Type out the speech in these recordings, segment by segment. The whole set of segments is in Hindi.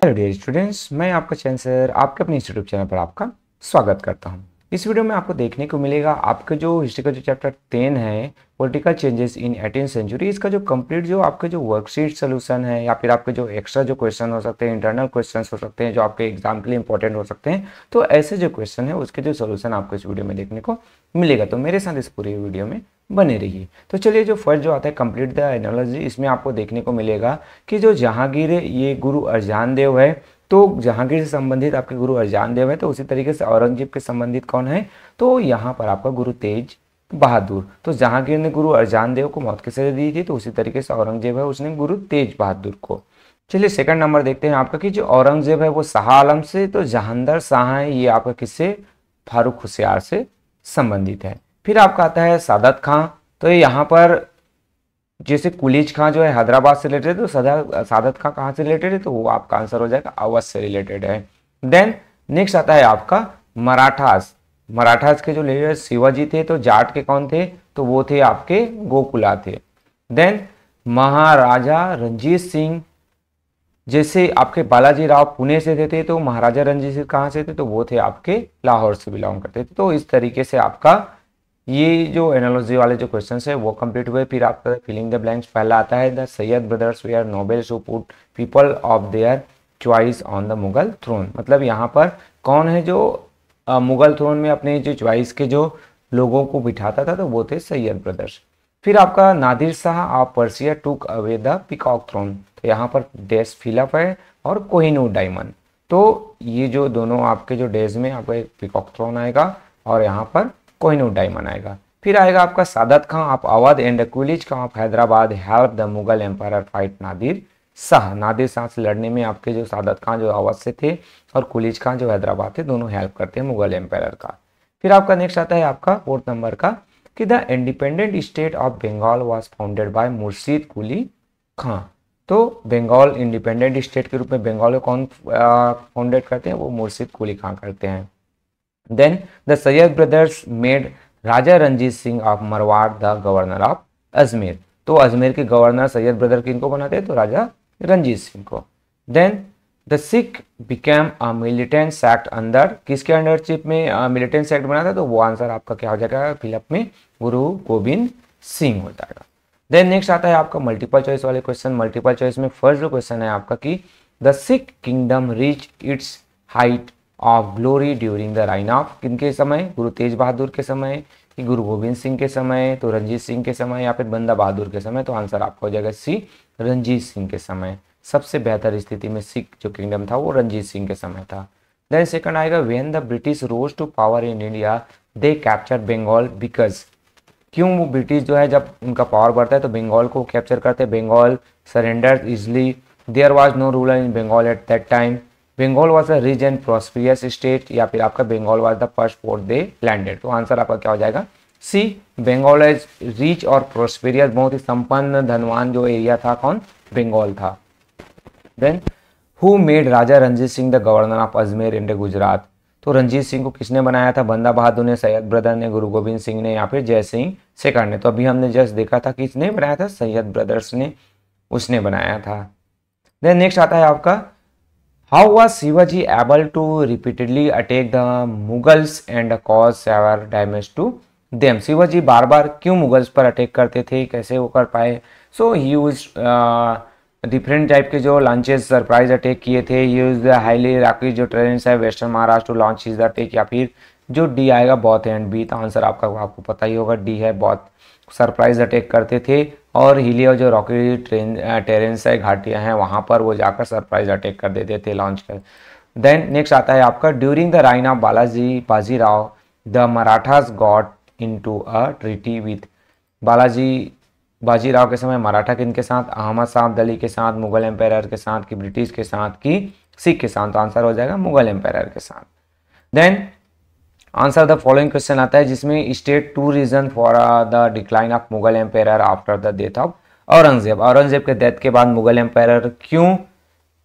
हेलो डियर स्टूडेंट्स मैं आपका सर आपके अपने यूट्यूब चैनल पर आपका स्वागत करता हूं इस वीडियो में आपको देखने को मिलेगा आपके जो हिस्ट्री का जो चैप्टर टेन है political changes in eighteen century इसका जो कंप्लीट जो आपके जो वर्कशीट सोल्यूशन है या फिर आपके जो एक्स्ट्रा जो क्वेश्चन हो सकते हैं इंटरनल क्वेश्चन हो सकते हैं जो आपके एग्जाम के लिए इंपॉर्टेंट हो सकते हैं तो ऐसे जो क्वेश्चन है उसके जो सोल्यूशन आपको इस वीडियो में देखने को मिलेगा तो मेरे साथ इस पूरी वीडियो में बने रहिए तो चलिए जो फर्स्ट जो आता है कंप्लीट द एनोलॉजी इसमें आपको देखने को मिलेगा कि जो जहांगीर है ये गुरु अर्जान देव है तो जहांगीर से संबंधित आपके गुरु अर्जान देव है तो उसी तरीके से औरंगजेब के संबंधित कौन है तो यहाँ पर आपका गुरु तेज बहादुर तो जहांगीर ने गुरु अर्जान देव को मौत की सजा दी थी तो उसी तरीके से औरंगजेब है उसने गुरु तेज बहादुर को चलिए सेकंड नंबर देखते हैं आपका कि जो औरंगजेब है वो शाह आलम से तो जहांदर शाह है ये आपका किससे फारूक होशियार से संबंधित है फिर आपका आता है सादत खां तो यहाँ पर जैसे कुलीज खां जो है हैदराबाद से रिलेटेड है तो सदा सादत खां कहाँ से रिलेटेड है तो वो आपका आंसर हो जाएगा अवध से रिलेटेड है देन नेक्स्ट आता है आपका मराठास मराठास के जो लीडर शिवाजी थे तो जाट के कौन थे तो वो थे आपके गोकुला थे देन महाराजा रंजीत सिंह जैसे आपके बालाजी राव पुणे से थे, थे तो महाराजा रंजीत सिंह कहाँ से थे तो वो थे आपके लाहौर से बिलोंग करते थे तो इस तरीके से आपका ये जो एनालॉजी वाले जो क्वेश्चन है वो कंप्लीट हुए फिर आपका फिलिंग द ब्लैंक्स पहला आता है the Sayyid brothers were noble support people of their choice on the Mughal throne मतलब यहाँ पर कौन है जो आ, मुगल थ्रोन में अपने जो च्वाइस के जो लोगों को बिठाता था तो वो थे सैयद ब्रदर्स फिर आपका Nadir Shah of Persia took away the peacock throne तो यहाँ पर डेस फिलअप है और कोहिनू डायमंड तो ये जो दोनों आपके जो डेज में आपका एक पिकॉक थ्रोन आएगा और यहाँ पर कोहिनूर डायमंड आएगा फिर आएगा आपका Saadat Khan of Awadh and Qilich Khan of Hyderabad help the Mughal empire fight Nadir Shah Nadir Shah से लड़ने में आपके जो सादत खां जो अवध से थे और कुलिज खां जो हैदराबाद थे दोनों हेल्प करते हैं मुगल एम्पायर का फिर आपका नेक्स्ट आता है आपका फोर्थ नंबर का कि the independent state of Bengal was founded by Murshid Quli Khan तो बंगाल इंडिपेंडेंट स्टेट के रूप में बंगाल को कौन फाउंडेड करते हैं वो मुर्शीद कुली खां करते हैं then the Sayyid brothers made Raja Ranjit Singh of Marwar the governor of Ajmer तो अजमेर के गवर्नर सैयद ब्रदर को बनाते तो राजा रंजीत सिंह को then the Sikh became a militant sect under किसके अंडरशिप में मिलिटेंट सेक्ट बना था तो वो आंसर आपका क्या हो जाएगा फिलअप में गुरु गोविंद सिंह हो जाएगा देन नेक्स्ट आता है आपका मल्टीपल चॉइस वाले क्वेश्चन मल्टीपल चॉइस में फर्स्ट जो क्वेश्चन है आपका कि the Sikh kingdom reach its height of glory during the reign of किन के समय गुरु तेज बहादुर के समय कि गुरु गोविंद सिंह के समय तो रंजीत सिंह के समय या फिर बंदा बहादुर के समय तो आंसर आपका हो जाएगा सी रंजीत सिंह के समय सबसे बेहतर स्थिति में सिख जो किंगडम था वो रंजीत सिंह के समय था देन सेकंड आएगा when the British rose to power in India they capture Bengal because क्यों वो ब्रिटिश जो है जब उनका पावर बढ़ता है तो बंगाल को कैप्चर करते हैं Bengal surrender easily there was no ruler in Bengal at that time Bengal was a rich and prosperous state या फिर आपका Bengal was the first fort they landed तो आंसर आपका क्या हो जाएगा सी बंगाल इज रिच और प्रोस्पेरियस बहुत ही संपन्न धनवान जो एरिया था कौन बंगाल था then who made Raja Ranjit Singh the governor of Ajmer in the Gujarat तो रंजीत सिंह को किसने बनाया था बंदा बहादुर ने सैयद ब्रदर ने गुरु गोविंद सिंह ने या फिर जय सिंह शेखर ने तो अभी हमने जस्ट देखा था किसने बनाया था सैयद ब्रदर्स ने उसने बनाया था देन नेक्स्ट आता है आपका how was Shivaji able to repeatedly attack the Mughals and cause severe damage to them Shivaji बार बार क्यों मुगल्स पर अटैक करते थे कैसे वो कर पाए so he use different type के जो लॉन्चेस सरप्राइज अटैक किए थे यूज हाईली राकेट जो ट्रेन है western Maharashtra to launch his attack या फिर जो डी आएगा बॉथ एंड बी तो आंसर आपका आपको पता ही होगा डी है बॉथ सरप्राइज अटैक करते थे और हिलिया जो रॉकी ट्रेन टेरेंस है घाटियाँ हैं वहाँ पर वो जाकर सरप्राइज अटैक कर देते थे लॉन्च कर देन नेक्स्ट आता है आपका during the reign of Balaji Bajirao the Marathas got into a treaty with Balaji Bajirao के समय मराठा किन के साथ अहमद साहब अली के साथ मुगल एम्पायर के साथ कि ब्रिटिश के साथ कि सिख के साथ तो आंसर हो जाएगा मुगल एम्पायर के साथ then answer the following question आता है जिसमें state two reason for the decline of Mughal empire after the death of Aurangzeb Aurangzeb के डेथ के बाद मुगल एम्पायर क्यों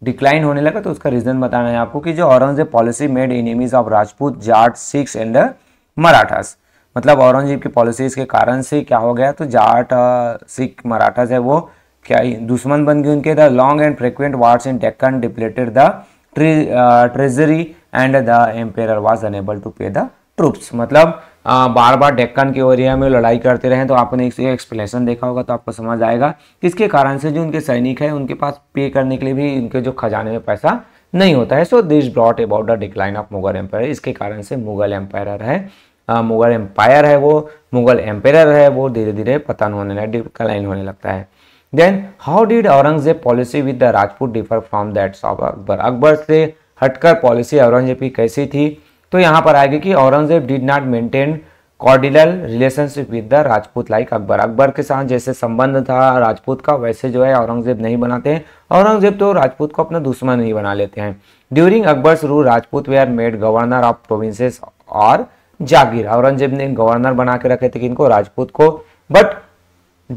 डिक्लाइन होने लगा तो उसका रीजन बताना है आपको कि जो Aurangzeb policy made enemies of Rajput Jat Sikhs and Marathas मतलब औरंगजेब की पॉलिसीज के कारण से क्या हो गया तो जाट सिख मराठास है वो क्या दुश्मन बन गए उनके the long and frequent wars in Deccan depleted the treasury and the empire was unable to pay the troops मतलब आ, बार बार डेक्कन के एरिया में लड़ाई करते रहे तो आपने एक एक्सप्लेनेशन देखा होगा तो आपको समझ आएगा इसके कारण से जो उनके सैनिक हैं उनके पास पे करने के लिए भी उनके जो खजाने में पैसा नहीं होता है so this brought about the decline of Mughal empire इसके कारण से मुगल एम्पायर है आ, मुगल एम्पायर है वो मुगल एम्पायर है वो धीरे धीरे पतन होने लगा डिक्लाइन होने लगता है then how did Aurangzeb policy with the Rajput differ from that's of Akbar Akbar से हटकर पॉलिसी औरंगजेब की कैसी थी तो यहाँ पर आएगी कि Aurangzeb did not maintain cordial relationship with the Rajput like Akbar Akbar के साथ जैसे संबंध था राजपूत का वैसे जो है औरंगजेब नहीं बनाते हैं औरंगजेब तो राजपूत को अपना दुश्मन नहीं बना लेते हैं during Akbar rule Rajput were made governor of provinces और जागीर औरंगजेब ने गवर्नर बना के रखे थे कि इनको राजपूत को but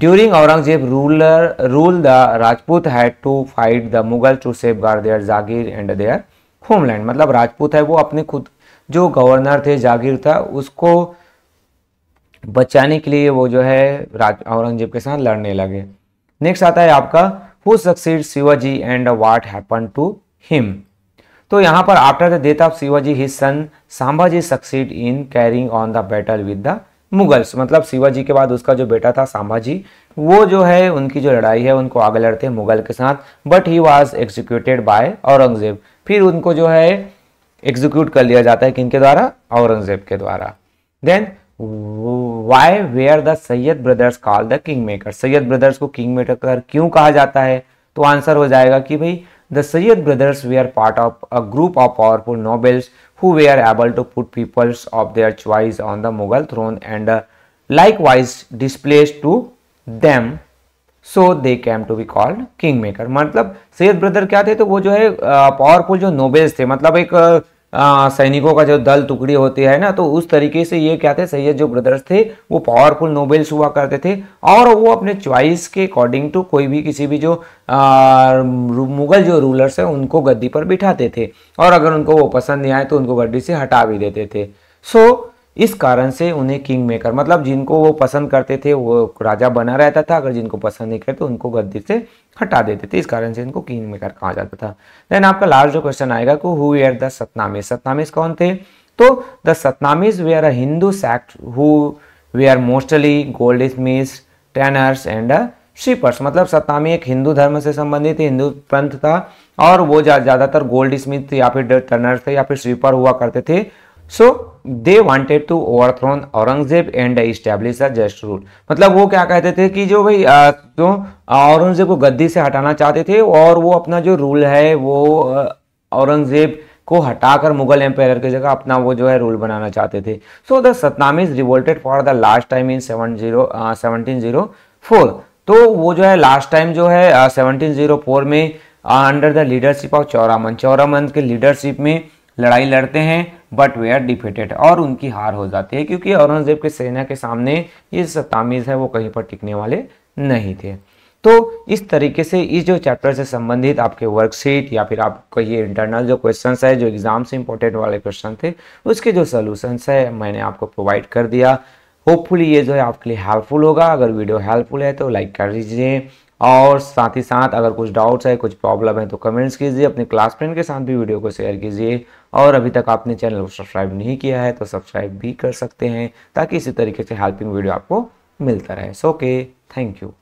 during Aurangzeb ruler rule the Rajput had to fight the Mughal to safeguard their jagir and their homeland मतलब राजपूत है वो अपने खुद जो गवर्नर थे जागीर था उसको बचाने के लिए वो जो है राज औरंगजेब के साथ लड़ने लगे नेक्स्ट आता है आपका who succeed Shivaji and what happen to him तो यहाँ पर after the death of Shivaji his son Sambhaji succeed in carrying on the battle with the Mughals मतलब शिवाजी के बाद उसका जो बेटा था सांभाजी वो जो है उनकी जो लड़ाई है उनको आगे लड़ते हैं मुगल के साथ but he was executed by Aurangzeb फिर उनको जो है एग्जीक्यूट कर लिया जाता है किनके द्वारा औरंगजेब के द्वारा then why were the Sayyid brothers call the king maker Sayyid brothers को किंग मेकर क्यों कहा जाता है तो आंसर हो जाएगा कि भाई the Sayyid brothers are part of a group of powerful nobles who were are able to put peoples of their choice on the Mughal throne and likewise displace to them so they came to be called king maker मतलब सैयद ब्रदर क्या थे तो वो जो है पावरफुल uh, जो नोबेल्स थे मतलब एक uh, सैनिकों का जो दल टुकड़ी होती है ना तो उस तरीके से ये क्या थे सैयद जो ब्रदर्स थे वो पावरफुल नोबेल्स हुआ करते थे और वो अपने च्वाइस के अकॉर्डिंग टू कोई भी किसी भी जो मुगल जो रूलर्स हैं उनको गद्दी पर बिठाते थे और अगर उनको वो पसंद नहीं आए तो उनको गड्डी से हटा भी देते थे सो so, इस कारण से उन्हें किंग मेकर मतलब जिनको वो पसंद करते थे वो राजा बना रहता था अगर जिनको पसंद नहीं करते तो उनको गद्दी से हटा देते थे इस कारण से इनको किंग मेकर कहा जाता था देन आपका लास्ट जो क्वेश्चन आएगा कि who were the Satnamis Satnamis कौन थे तो the Satnamis were are a Hindu sect who were are mostly goldsmith tanners and shippers मतलब सतनामी एक हिंदू धर्म से संबंधित हिंदू पंथ था और वो ज़्यादातर जा, गोल्ड स्मिथ या फिर टर्नर थे या फिर स्वीपर हुआ करते थे so they wanted to overthrow Aurangzeb and establish a just rule मतलब वो क्या कहते थे कि जो भाई जो औरंगजेब को गद्दी से हटाना चाहते थे और वो अपना जो रूल है वो औरंगजेब को हटाकर मुगल एम्पायर की जगह अपना वो जो है रूल बनाना चाहते थे so the Satnamis revolted for the last time in seven zero seventeen zero four तो वो जो है लास्ट टाइम जो है सेवनटीन जीरो फोर में under the leadership of Chauraman Chauraman के लीडरशिप में लड़ाई लड़ते हैं बट वे आर डिफेटेड और उनकी हार हो जाती है क्योंकि औरंगजेब के सेना के सामने ये सत्तामीज है वो कहीं पर टिकने वाले नहीं थे तो इस तरीके से इस जो चैप्टर से संबंधित आपके वर्कशीट या फिर आप ये इंटरनल जो क्वेश्चंस है जो एग्ज़ाम से इंपॉर्टेंट वाले क्वेश्चन थे उसके जो सॉल्यूशंस है मैंने आपको प्रोवाइड कर दिया होपफुली ये जो है आपके लिए हेल्पफुल होगा अगर वीडियो हेल्पफुल है तो लाइक कर दीजिए और साथ ही साथ अगर कुछ डाउट्स है कुछ प्रॉब्लम है तो कमेंट्स कीजिए अपने क्लास फ्रेंड के साथ भी वीडियो को शेयर कीजिए और अभी तक आपने चैनल को सब्सक्राइब नहीं किया है तो सब्सक्राइब भी कर सकते हैं ताकि इसी तरीके से हेल्पिंग वीडियो आपको मिलता रहे सो ओके थैंक यू